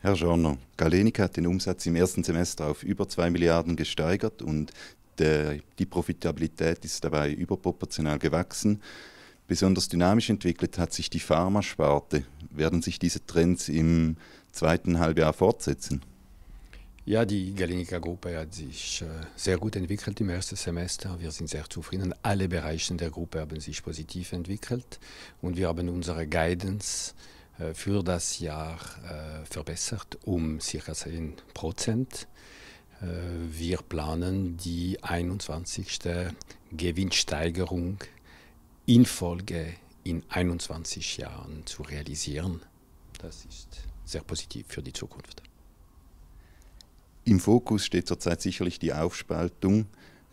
Herr Schorner, Galenica hat den Umsatz im ersten Semester auf über 2 Milliarden gesteigert und der, die Profitabilität ist dabei überproportional gewachsen. Besonders dynamisch entwickelt hat sich die Pharmasparte. Werden sich diese Trends im zweiten Halbjahr fortsetzen? Ja, die Galenica Gruppe hat sich äh, sehr gut entwickelt im ersten Semester. Wir sind sehr zufrieden. Alle Bereiche der Gruppe haben sich positiv entwickelt und wir haben unsere Guidance äh, für das Jahr äh, verbessert um circa 10 Prozent. Äh, wir planen die 21. Gewinnsteigerung in Folge in 21 Jahren zu realisieren. Das ist sehr positiv für die Zukunft. Im Fokus steht zurzeit sicherlich die Aufspaltung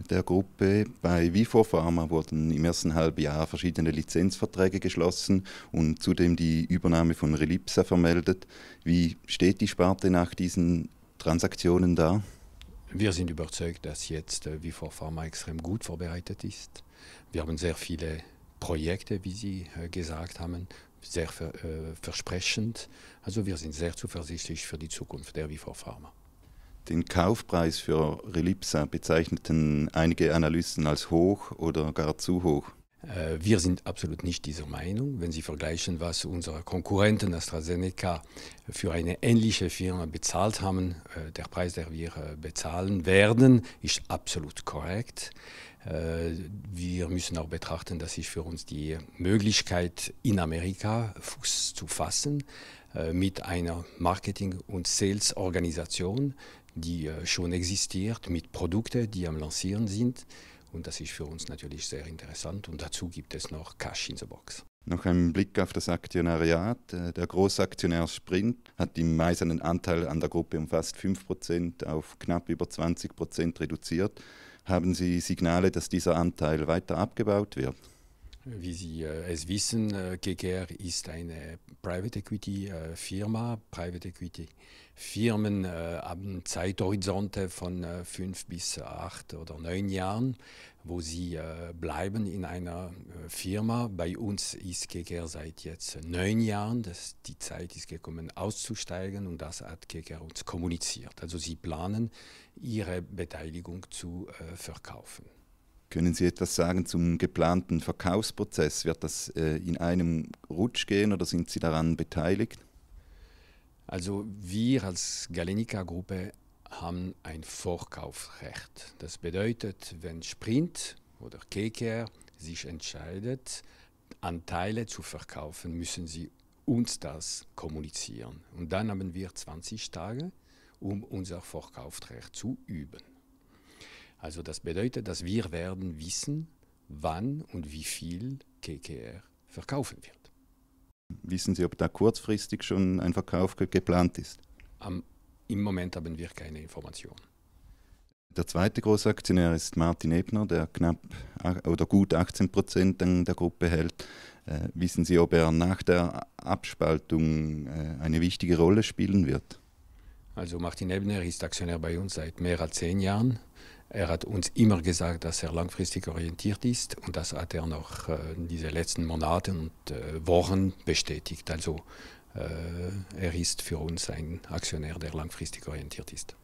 der Gruppe. Bei Vifor Pharma wurden im ersten Halbjahr verschiedene Lizenzverträge geschlossen und zudem die Übernahme von Relipsa vermeldet. Wie steht die Sparte nach diesen Transaktionen da? Wir sind überzeugt, dass jetzt äh, Vifor Pharma extrem gut vorbereitet ist. Wir haben sehr viele Projekte, wie Sie äh, gesagt haben, sehr äh, versprechend. Also wir sind sehr zuversichtlich für die Zukunft der Vifor Pharma. Den Kaufpreis für Relipsa bezeichneten einige Analysten als hoch oder gar zu hoch. Äh, wir sind absolut nicht dieser Meinung. Wenn Sie vergleichen, was unsere Konkurrenten AstraZeneca für eine ähnliche Firma bezahlt haben, äh, der Preis, der wir äh, bezahlen werden, ist absolut korrekt. Wir müssen auch betrachten, dass ist für uns die Möglichkeit, in Amerika Fuß zu fassen mit einer Marketing- und Sales-Organisation, die schon existiert, mit Produkten, die am Lancieren sind und das ist für uns natürlich sehr interessant. Und dazu gibt es noch Cash in the Box. Noch ein Blick auf das Aktionariat. Äh, der Großaktionär Sprint hat im Mai seinen Anteil an der Gruppe um fast 5% auf knapp über 20% reduziert. Haben Sie Signale, dass dieser Anteil weiter abgebaut wird? Wie Sie äh, es wissen, äh, KKR ist eine Private Equity äh, Firma. Private Equity Firmen äh, haben Zeithorizonte von äh, fünf bis acht oder neun Jahren, wo sie äh, bleiben in einer Firma. Bei uns ist KKR seit jetzt neun Jahren. Das, die Zeit ist gekommen, auszusteigen und das hat KKR uns kommuniziert. Also sie planen, ihre Beteiligung zu verkaufen. Können Sie etwas sagen zum geplanten Verkaufsprozess? Wird das äh, in einem Rutsch gehen oder sind Sie daran beteiligt? Also wir als Galenica-Gruppe haben ein Vorkaufsrecht. Das bedeutet, wenn Sprint oder KKR sich entscheidet, Anteile zu verkaufen, müssen sie uns das kommunizieren. Und dann haben wir 20 Tage, um unser Vorkaufsrecht zu üben. Also das bedeutet, dass wir werden wissen, wann und wie viel KKR verkaufen wird. Wissen Sie, ob da kurzfristig schon ein Verkauf ge geplant ist? Am, Im Moment haben wir keine Informationen. Der zweite Großaktionär ist Martin Ebner, der knapp oder gut 18 Prozent der Gruppe hält. Äh, wissen Sie, ob er nach der Abspaltung äh, eine wichtige Rolle spielen wird? Also Martin Ebner ist Aktionär bei uns seit mehr als zehn Jahren. Er hat uns immer gesagt, dass er langfristig orientiert ist und das hat er noch äh, in diesen letzten Monaten und äh, Wochen bestätigt. Also äh, er ist für uns ein Aktionär, der langfristig orientiert ist.